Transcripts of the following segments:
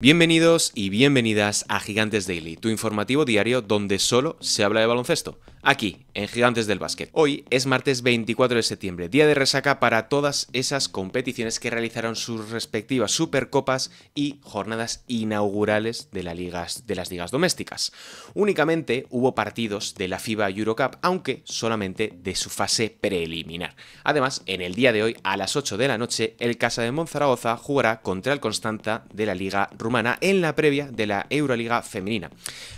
Bienvenidos y bienvenidas a Gigantes Daily, tu informativo diario donde solo se habla de baloncesto aquí, en Gigantes del Básquet. Hoy es martes 24 de septiembre, día de resaca para todas esas competiciones que realizaron sus respectivas supercopas y jornadas inaugurales de, las ligas domésticas. Únicamente hubo partidos de la FIBA Eurocup, aunque solamente de su fase preliminar. Además, en el día de hoy, a las 8 de la noche, el Casa de Monzaragoza jugará contra el Constanta de la Liga Rumana en la previa de la Euroliga Femenina.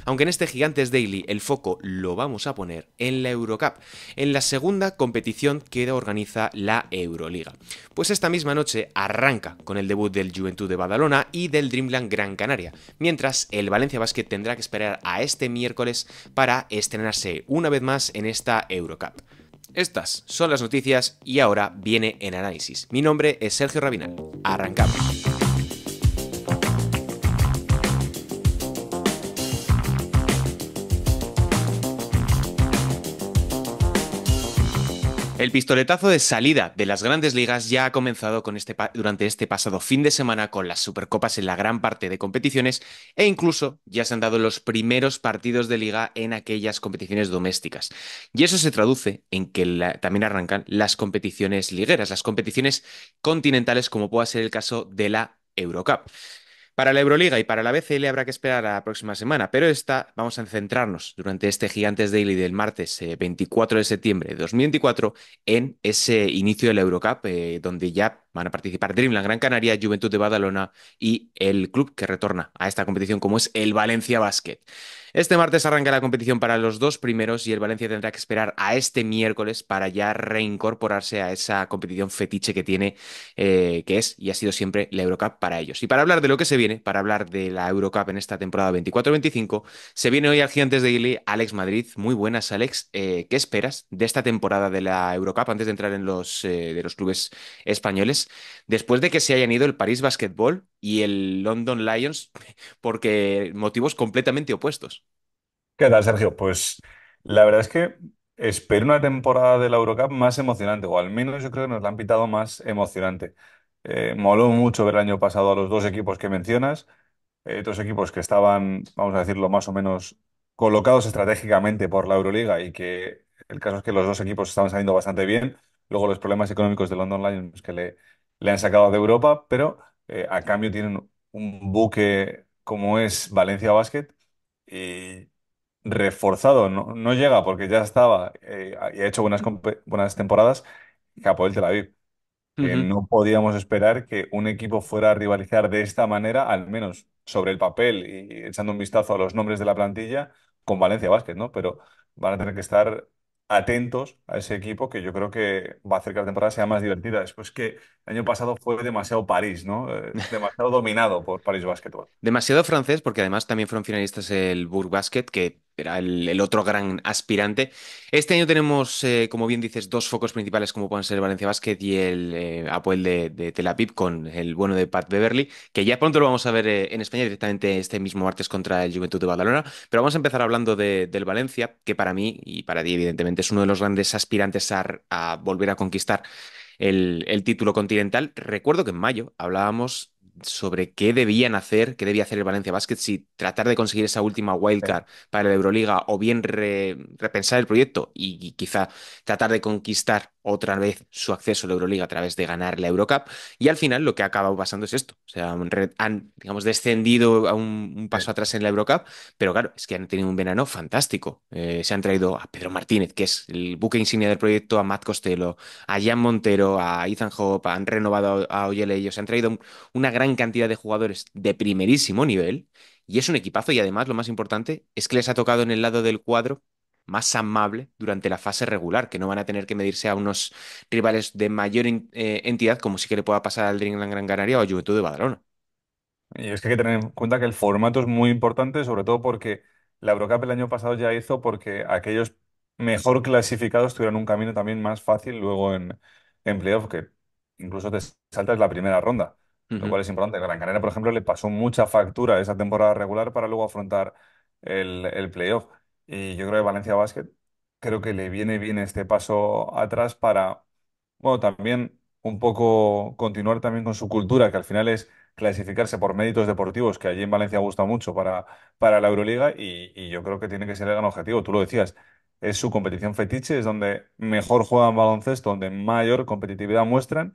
Aunque en este Gigantes Daily el foco lo vamos a poner en la Eurocup, en la segunda competición que organiza la Euroliga. Pues esta misma noche arranca con el debut del Juventud de Badalona y del Dreamland Gran Canaria, mientras el Valencia Basket tendrá que esperar a este miércoles para estrenarse una vez más en esta Eurocup. Estas son las noticias y ahora viene en análisis. Mi nombre es Sergio Rabinal. Arrancamos. El pistoletazo de salida de las grandes ligas ya ha comenzado con este durante este pasado fin de semana con las Supercopas en la gran parte de competiciones e incluso ya se han dado los primeros partidos de liga en aquellas competiciones domésticas. Y eso se traduce en que también arrancan las competiciones ligueras, las competiciones continentales como pueda ser el caso de la Eurocup. Para la Euroliga y para la BCL habrá que esperar la próxima semana, pero esta vamos a centrarnos durante este Gigantes Daily del martes 24 eh, de septiembre de 2024 en ese inicio de la Eurocup, eh, donde ya van a participar Dreamland Gran Canaria, Juventud de Badalona y el club que retorna a esta competición como es el Valencia Basket. Este martes arranca la competición para los dos primeros y el Valencia tendrá que esperar a este miércoles para ya reincorporarse a esa competición fetiche que tiene, eh, que es y ha sido siempre la Eurocup para ellos. Y para hablar de lo que se viene, para hablar de la Eurocup en esta temporada 24-25. Se viene hoy al Gigantes de Alex Madrid. Muy buenas, Alex. Eh, ¿Qué esperas de esta temporada de la Eurocup antes de entrar en los, eh, de los clubes españoles? Después de que se hayan ido el París Basketball y el London Lions, porque motivos completamente opuestos. ¿Qué tal, Sergio? Pues la verdad es que espero una temporada de la Eurocup más emocionante, o al menos yo creo que nos la han pintado más emocionante. Eh, moló mucho ver el año pasado a los dos equipos que mencionas, eh, dos equipos que estaban, vamos a decirlo, más o menos colocados estratégicamente por la Euroliga y que el caso es que los dos equipos estaban saliendo bastante bien. Luego los problemas económicos de London Lions pues, que le, han sacado de Europa, pero eh, a cambio tienen un buque como es Valencia Basket y reforzado, no, llega porque ya estaba eh, y ha hecho buenas, buenas temporadas, te Tel Aviv no podíamos esperar que un equipo fuera a rivalizar de esta manera, al menos sobre el papel y echando un vistazo a los nombres de la plantilla, con Valencia Basket, ¿no? Pero van a tener que estar atentos a ese equipo que yo creo que va a hacer que la temporada sea más divertida. Después que el año pasado fue demasiado París, ¿no? Eh, demasiado dominado por París Basketball. Demasiado francés, porque además también fueron finalistas el Bourg Basket, que era el, otro gran aspirante. Este año tenemos, eh, como bien dices, dos focos principales como pueden ser Valencia Basket y el eh, apoyo de, de, con el bueno de Pat Beverly, que ya pronto lo vamos a ver eh, en España directamente este mismo martes contra el Juventud de Badalona. Pero vamos a empezar hablando del Valencia, que para mí y para ti evidentemente es uno de los grandes aspirantes a, volver a conquistar el título continental. Recuerdo que en mayo hablábamos sobre qué debían hacer, qué debía hacer el Valencia Basket, si tratar de conseguir esa última wildcard para la Euroliga o bien repensar el proyecto y, quizá tratar de conquistar otra vez su acceso a la Euroliga a través de ganar la Eurocup. Y al final lo que ha acabado pasando es esto. O sea, han, digamos, descendido a un, paso atrás en la Eurocup, pero claro, es que han tenido un verano fantástico. Eh, se han traído a Pedro Martínez, que es el buque insignia del proyecto, a Matt Costello, a Jan Montero, a Ethan Hope, han renovado a Oyele, ellos han traído una gran cantidad de jugadores de primerísimo nivel y es un equipazo y además lo más importante es que les ha tocado en el lado del cuadro más amable durante la fase regular, que no van a tener que medirse a unos rivales de mayor eh, entidad como sí que le pueda pasar al Dreamland Gran Canaria o a Juventud de Badalona. Y es que hay que tener en cuenta que el formato es muy importante, sobre todo porque la Eurocup el año pasado ya hizo porque aquellos mejor clasificados tuvieron un camino también más fácil luego en, en playoff, que incluso te saltas la primera ronda lo cual es importante. Gran Canaria, por ejemplo, le pasó mucha factura esa temporada regular para luego afrontar el, el playoff. Y yo creo que Valencia Basket creo que le viene bien este paso atrás para, bueno, también un poco continuar también con su cultura, que al final es clasificarse por méritos deportivos, que allí en Valencia gusta mucho para, para la Euroliga y, y yo creo que tiene que ser el gran objetivo. Tú lo decías, es su competición fetiche, es donde mejor juegan baloncesto, donde mayor competitividad muestran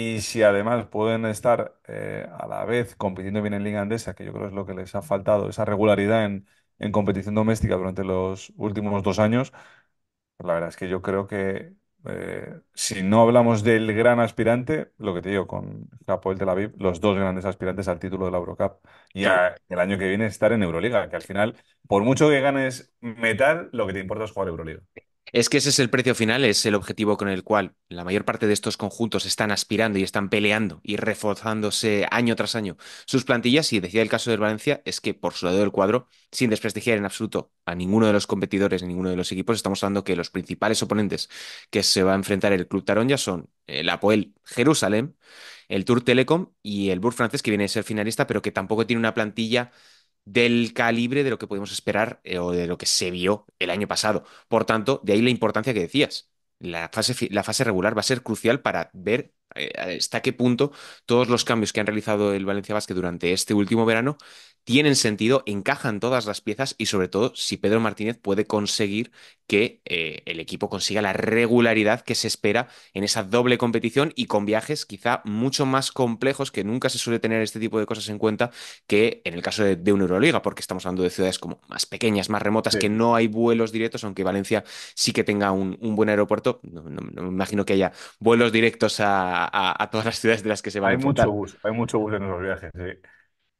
y si además pueden estar eh, a la vez compitiendo bien en Liga Andesa, que yo creo es lo que les ha faltado, esa regularidad en, competición doméstica durante los últimos dos años, pues la verdad es que yo creo que eh, si no hablamos del gran aspirante, lo que te digo, con de la Aviv, los dos grandes aspirantes al título de la Eurocup y el año que viene estar en Euroliga, que al final, por mucho que ganes metal, lo que te importa es jugar Euroliga. Es que ese es el precio final, es el objetivo con el cual la mayor parte de estos conjuntos están aspirando y están peleando y reforzándose año tras año sus plantillas. Y decía el caso del Valencia, es que por su lado del cuadro, sin desprestigiar en absoluto a ninguno de los competidores, ninguno de los equipos, estamos hablando que los principales oponentes que se va a enfrentar el Club Taron ya son el Apoel Jerusalén, el Tour Telecom y el Burg francés, que viene a ser finalista, pero que tampoco tiene una plantilla del calibre de lo que podemos esperar eh, o de lo que se vio el año pasado. Por tanto, de ahí la importancia que decías. La fase, la fase regular va a ser crucial para ver eh, hasta qué punto todos los cambios que han realizado el Valencia Vázquez durante este último verano tienen sentido, encajan todas las piezas y sobre todo si Pedro Martínez puede conseguir que eh, el equipo consiga la regularidad que se espera en esa doble competición y con viajes quizá mucho más complejos que nunca se suele tener este tipo de cosas en cuenta que en el caso de, de una Euroliga, porque estamos hablando de ciudades como más pequeñas, más remotas, que no hay vuelos directos, aunque Valencia sí que tenga un, buen aeropuerto, no me imagino que haya vuelos directos a a, todas las ciudades de las que se va hay a Mucho bus, hay mucho bus en esos viajes. Sí.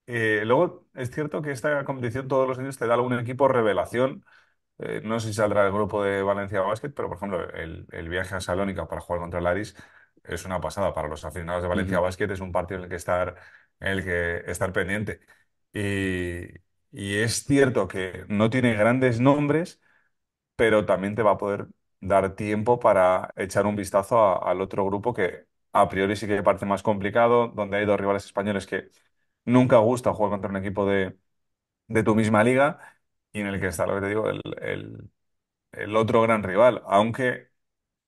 Eh, luego, es cierto que esta competición todos los años te da algún equipo revelación. Eh, no sé si saldrá el grupo de Valencia Basket, pero por ejemplo, el, el viaje a Salónica para jugar contra el Aris es una pasada. Para los aficionados de Valencia básquet Basket es un partido en el que estar, el que estar pendiente. Y, y es cierto que no tiene grandes nombres, pero también te va a poder dar tiempo para echar un vistazo al otro grupo que a priori sí que parte más complicado, donde hay dos rivales españoles que nunca gusta jugar contra un equipo de, de tu misma liga y en el que está, lo que te digo, el, el, otro gran rival. Aunque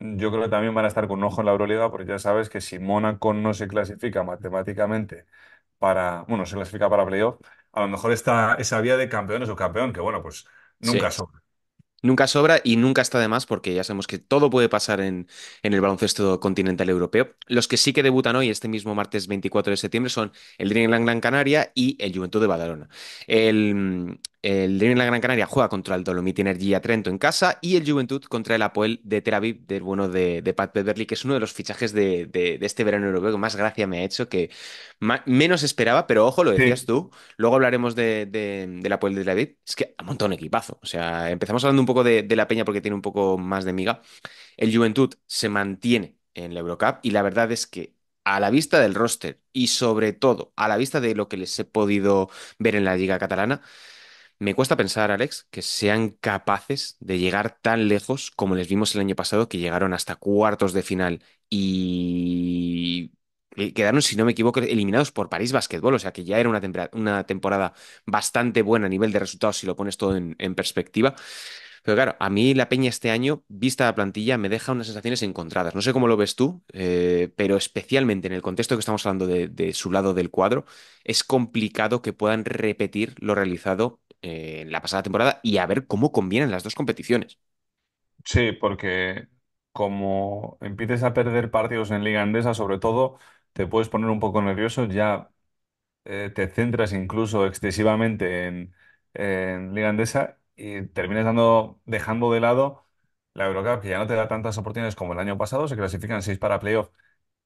yo creo que también van a estar con ojo en la Euroliga, porque ya sabes que si Mónaco no se clasifica matemáticamente para, bueno, se clasifica para playoff, a lo mejor está esa vía de campeones o campeón, que bueno, pues nunca Sí. Nunca sobra y nunca está de más porque ya sabemos que todo puede pasar en, el baloncesto continental europeo. Los que sí que debutan hoy, este mismo martes 24 de septiembre, son el Dreamland Gran Canaria y el Juventud de Badalona. El, el Dream La Gran Canaria juega contra el Dolomiti Energía Trento en casa y el Juventud contra el Apoel de Tel Aviv, del bueno de, Pat Beverly, que es uno de los fichajes de, este verano europeo que más gracia me ha hecho, que menos esperaba, pero ojo, lo decías tú. Luego hablaremos del Apoel de Tel Aviv. Es que ha montado un equipazo. O sea, empezamos hablando un poco de, la peña porque tiene un poco más de miga. El Juventud se mantiene en la Eurocup y la verdad es que a la vista del roster y sobre todo a la vista de lo que les he podido ver en la Liga Catalana, me cuesta pensar, Alex, que sean capaces de llegar tan lejos como les vimos el año pasado, que llegaron hasta cuartos de final y quedaron, si no me equivoco, eliminados por París Basketball, o sea que ya era una, temporada bastante buena a nivel de resultados si lo pones todo en, perspectiva. Pero claro, a mí la peña este año, vista la plantilla, me deja unas sensaciones encontradas. No sé cómo lo ves tú, eh, pero especialmente en el contexto que estamos hablando de, de, su lado del cuadro, es complicado que puedan repetir lo realizado en eh, la pasada temporada y a ver cómo convienen las dos competiciones. Sí, porque como empieces a perder partidos en Liga Andesa, sobre todo, te puedes poner un poco nervioso, ya eh, te centras incluso excesivamente en, en Liga Andesa y terminas dando, dejando de lado la Eurocup, que ya no te da tantas oportunidades como el año pasado, se clasifican seis para playoff,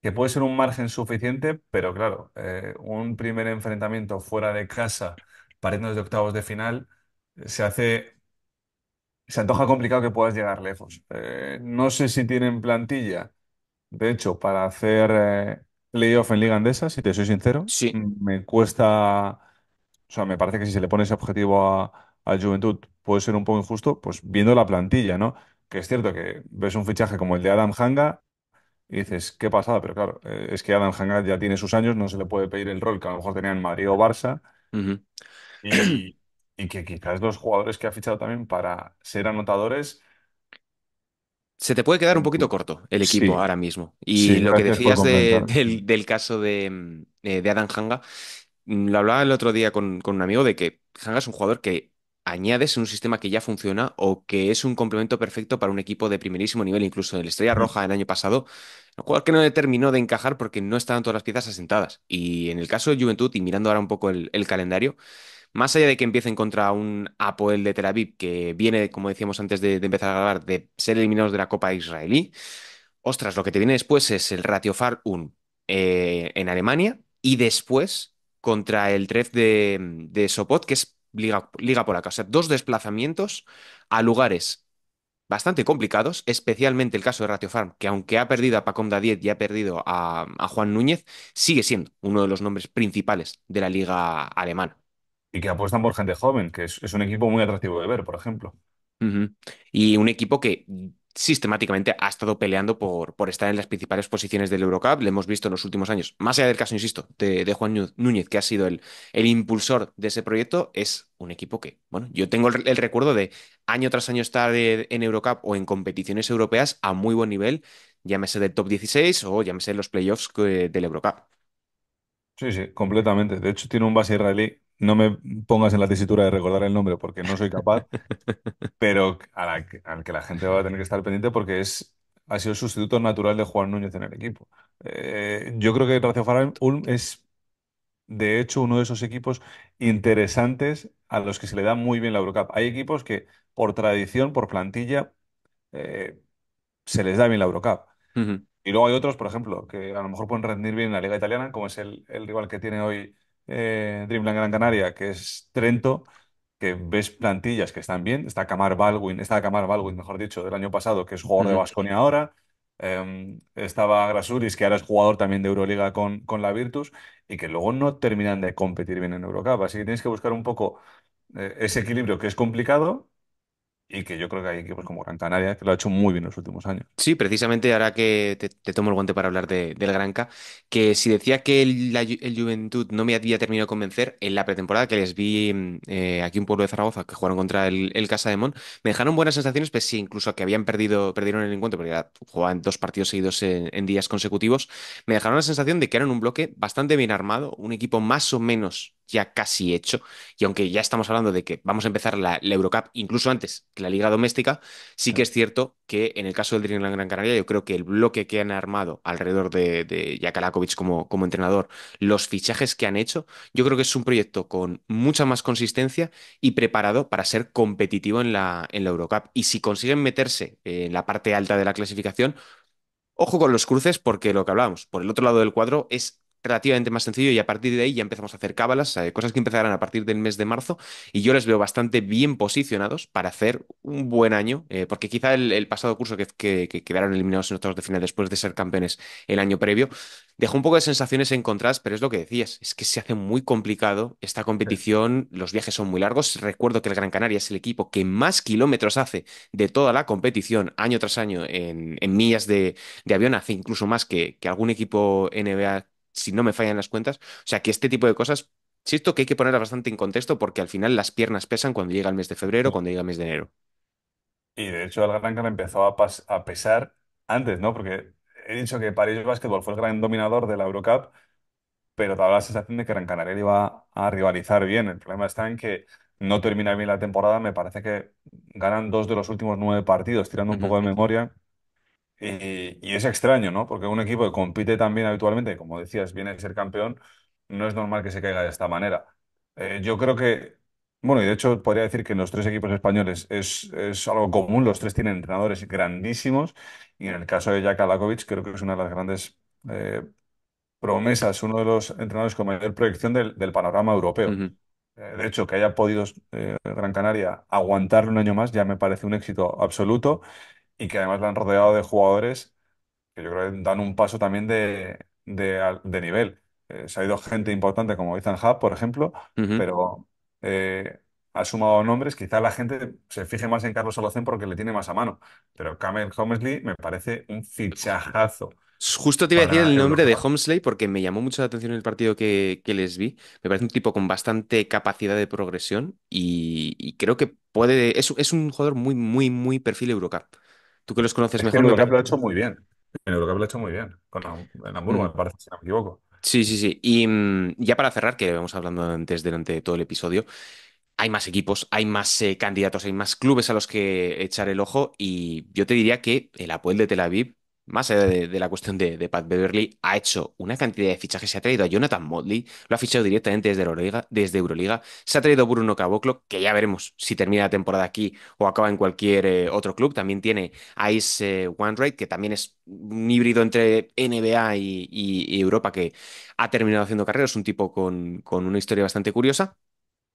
que puede ser un margen suficiente, pero claro, eh, un primer enfrentamiento fuera de casa paréntesis de octavos de final, se hace, se antoja complicado que puedas llegar lejos. Eh, no sé si tienen plantilla, de hecho, para hacer eh, playoff en Liga Andesa, si te soy sincero, Sí, me cuesta, o sea, me parece que si se le pone ese objetivo a, Juventud puede ser un poco injusto, pues viendo la plantilla, ¿no? Que es cierto que ves un fichaje como el de Adam Hanga. Y dices, qué pasada, pero claro, eh, es que Adam Hanga ya tiene sus años, no se le puede pedir el rol que a lo mejor tenía en Madrid o Barça. Y, que quizás los jugadores que ha fichado también para ser anotadores. Se te puede quedar un poquito mm, corto el equipo ahora mismo. Y lo que decías del, del caso de, mm, eh, de Adam Hanga, mm, lo hablaba el otro día con, con un amigo de que Hanga es un jugador que añades en un sistema que ya funciona o que es un complemento perfecto para un equipo de primerísimo nivel, incluso en Estrella Roja el año pasado. Un jugador que no terminó de encajar porque no estaban todas las piezas asentadas. Y en el caso de Juventud, y mirando ahora un poco el calendario. Más allá de que empiecen contra un Apoel de Tel Aviv, que viene, como decíamos antes de, empezar a grabar, de ser eliminados de la Copa Israelí, ostras, lo que te viene después es el Ratio Far Un eh, en Alemania y después contra el Tref de, Sopot, que es Liga, Liga Polaca. O sea, dos desplazamientos a lugares bastante complicados, especialmente el caso de Ratio que aunque ha perdido a Pacom Dadiet y ha perdido a, Juan Núñez, sigue siendo uno de los nombres principales de la liga alemana y que apuestan por gente joven, que es, un equipo muy atractivo de ver, por ejemplo. Y un equipo que sistemáticamente ha estado peleando por, por estar en las principales posiciones del Eurocup. lo hemos visto en los últimos años, más allá del caso, insisto, de, Juan Núñez, que ha sido el, el, impulsor de ese proyecto, es un equipo que, bueno, yo tengo el, recuerdo de año tras año estar en Eurocup o en competiciones europeas a muy buen nivel, llámese del top 16 o llámese los playoffs eh, del Eurocup. Sí, sí, completamente. De hecho, tiene un base israelí no me pongas en la tesitura de recordar el nombre porque no soy capaz, pero al que la gente va a tener que estar pendiente porque es, ha sido el sustituto natural de Juan Núñez en el equipo. Eh, yo creo que Racio Ulm es, de hecho, uno de esos equipos interesantes a los que se le da muy bien la Eurocup. Hay equipos que, por tradición, por plantilla, eh, se les da bien la Eurocup. Y luego hay otros, por ejemplo, que a lo mejor pueden rendir bien en la Liga Italiana, como es el rival que tiene hoy eh, Dreamland Gran Canaria, que es Trento, que ves plantillas que están bien. Está Camar Baldwin, está Camar Baldwin, mejor dicho, del año pasado, que es jugador de Vasconia ahora. Em, estaba Grasuris, que ahora es jugador también de Euroliga con, con la Virtus, y que luego no terminan de competir bien en Eurocup. Así que tienes que buscar un poco eh, ese equilibrio que es complicado, y que yo creo que hay equipos como Gran Canaria que lo ha hecho muy bien en los últimos años. Sí, precisamente ahora que te, tomo el guante para hablar del del Granca, que si decía que el, la, Juventud no me había terminado de convencer, en la pretemporada que les vi mm, eh, aquí en Pueblo de Zaragoza, que jugaron contra el, Casa de me dejaron buenas sensaciones, pues sí, incluso que habían perdido perdieron el encuentro, porque ya jugaban dos partidos seguidos en días consecutivos, me dejaron la sensación de que eran un bloque bastante bien armado, un equipo más o menos ya casi hecho. Y aunque ya estamos hablando de que vamos a empezar la, Eurocup incluso antes que la Liga Doméstica, sí que es cierto que en el caso del Dreamland Gran Canaria, yo creo que el bloque que han armado alrededor de, de como, como entrenador, los fichajes que han hecho, yo creo que es un proyecto con mucha más consistencia y preparado para ser competitivo en la, en la Eurocup. Y si consiguen meterse en la parte alta de la clasificación, Ojo con los cruces porque lo que hablábamos, por el otro lado del cuadro es relativamente más sencillo y a partir de ahí ya empezamos a hacer cábalas, eh, cosas que empezarán a partir del mes de marzo y yo les veo bastante bien posicionados para hacer un buen año, eh, porque quizá el, pasado curso que, quedaron eliminados en octavos de final después de ser campeones el año previo, dejó un poco de sensaciones encontradas, pero es lo que decías, es que se hace muy complicado esta competición, los viajes son muy largos, recuerdo que el Gran Canaria es el equipo que más kilómetros hace de toda la competición año tras año en, millas de, avión, hace incluso más que algún equipo NBA si no me fallan las cuentas. O sea, que este tipo de cosas, insisto que hay que ponerlas bastante en contexto porque al final las piernas pesan cuando llega el mes de febrero, cuando llega el mes de enero. Y de hecho, el Gran empezó a, pesar antes, ¿no? Porque he dicho que París Basketball fue el gran dominador de la Eurocup, pero daba la sensación de que Gran Canaria iba a rivalizar bien. El problema está en que no termina bien la temporada. Me parece que ganan dos de los últimos nueve partidos, tirando un poco de memoria. Y, es extraño, ¿no? Porque un equipo que compite tan bien habitualmente, como decías, viene a ser campeón, no es normal que se caiga de esta manera. Eh, yo creo que, bueno, y de hecho podría decir que en los tres equipos españoles es, algo común, los tres tienen entrenadores grandísimos, y en el caso de Jack Alakovic creo que es una de las grandes eh, promesas, uno de los entrenadores con mayor proyección del, panorama europeo. Eh, de hecho, que haya podido Gran Canaria aguantar un año más ya me parece un éxito absoluto y que además lo han rodeado de jugadores que yo creo que dan un paso también de, nivel. Eh, se ha ido gente importante como Ethan Hub, por ejemplo, pero eh, ha sumado nombres. Quizá la gente se fije más en Carlos Solocén porque le tiene más a mano, pero Kamel Homesley me parece un fichajazo Justo te iba a decir el nombre de Homesley porque me llamó mucho la atención el partido que, les vi. Me parece un tipo con bastante capacidad de progresión y, creo que puede. Es, es un jugador muy, muy, muy perfil Eurocup. Tú que los conoces mejor. Que lo ha hecho muy bien. En que lo ha hecho muy bien. Con, en Hamburgo, mm. me parece, si no me equivoco. Sí, sí, sí. Y mm, ya para cerrar, que vamos hablando antes durante todo el episodio, hay más equipos, hay más eh, candidatos, hay más clubes a los que echar el ojo. Y yo te diría que el apoyo de Tel Aviv más allá de, la cuestión de, Pat Beverly, ha hecho una cantidad de fichajes. Se ha traído a Jonathan Motley, lo ha fichado directamente desde, Euroliga, desde Euroliga. Se ha traído a Bruno Caboclo, que ya veremos si termina la temporada aquí o acaba en cualquier eh, otro club. También tiene a Ice One que también es un híbrido entre NBA y, y, Europa, que ha terminado haciendo carreras. Un tipo con, con una historia bastante curiosa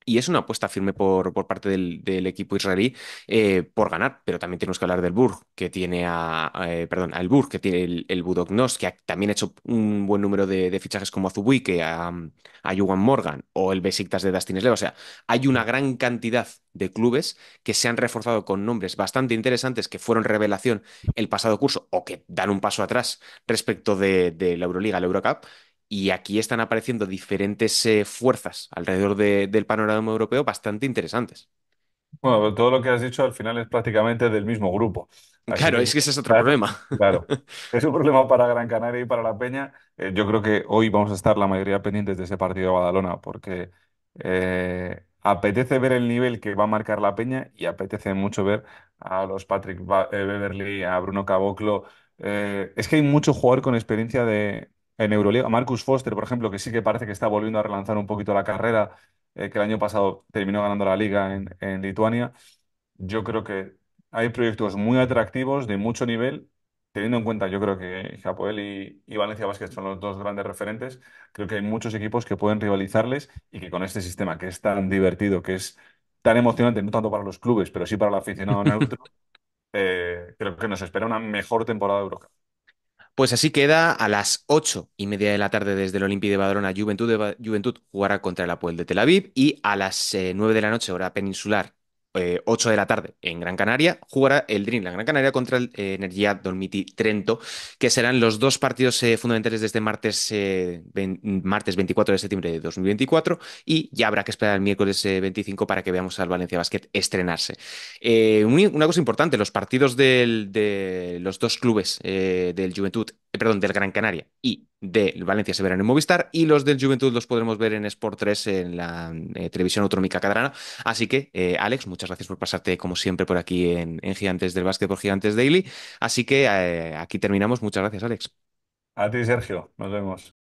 y es una apuesta firme por, parte del, equipo israelí eh, por ganar, pero también tenemos que hablar del Burg, que tiene a, eh, perdón, al Burg, que tiene el, el Budoknos, que también ha hecho un buen número de, fichajes como Azubuike, a, a Morgan o el Besiktas de Dustin Sleva. O sea, hay una gran cantidad de clubes que se han reforzado con nombres bastante interesantes que fueron revelación el pasado curso o que dan un paso atrás respecto de, de la Euroliga, la Eurocup y aquí están apareciendo diferentes eh, fuerzas alrededor del panorama europeo bastante interesantes. Bueno, todo lo que has dicho al final es prácticamente del mismo grupo. Claro, es que ese es otro problema. claro, es un problema para Gran Canaria y para La Peña. Eh, yo creo que hoy vamos a estar la mayoría pendientes de ese partido de Badalona porque eh, apetece ver el nivel que va a marcar La Peña y apetece mucho ver a los Patrick Beverly, a Bruno Caboclo. es que hay mucho jugador con experiencia de, en Euroliga. Marcus Foster, por ejemplo, que sí que parece que está volviendo a relanzar un poquito la carrera, eh, que el año pasado terminó ganando la liga en, Lituania. Yo creo que hay proyectos muy atractivos, de mucho nivel, teniendo en cuenta, yo creo que Japoel y, Valencia Vázquez son los dos grandes referentes, creo que hay muchos equipos que pueden rivalizarles y que con este sistema que es tan divertido, que es tan emocionante, no tanto para los clubes, pero sí para el aficionado neutro, eh, creo que nos espera una mejor temporada de pues así queda a las ocho y media de la tarde desde el Olympi de Badrona, Juventud, Juventud jugará contra el Apoel de Tel Aviv y a las eh, nueve de la noche, hora peninsular 8 eh, de la tarde en Gran Canaria, jugará el la Gran Canaria contra el eh, Energía Dolmiti Trento, que serán los dos partidos eh, fundamentales desde este martes, martes 24 de septiembre de 2024 y ya habrá que esperar el miércoles 25 para que veamos al Valencia Basket estrenarse. una cosa importante, los partidos de los dos clubes del Juventud perdón, del Gran Canaria y del Valencia se verán en Movistar y los del Juventud los podremos ver en Sport 3 en la eh, televisión autonómica catalana. Así que, eh, Alex, muchas gracias por pasarte como siempre por aquí en, Gigantes del Básquet por Gigantes Daily. Así que eh, aquí terminamos. Muchas gracias, Alex. A ti, Sergio. Nos vemos.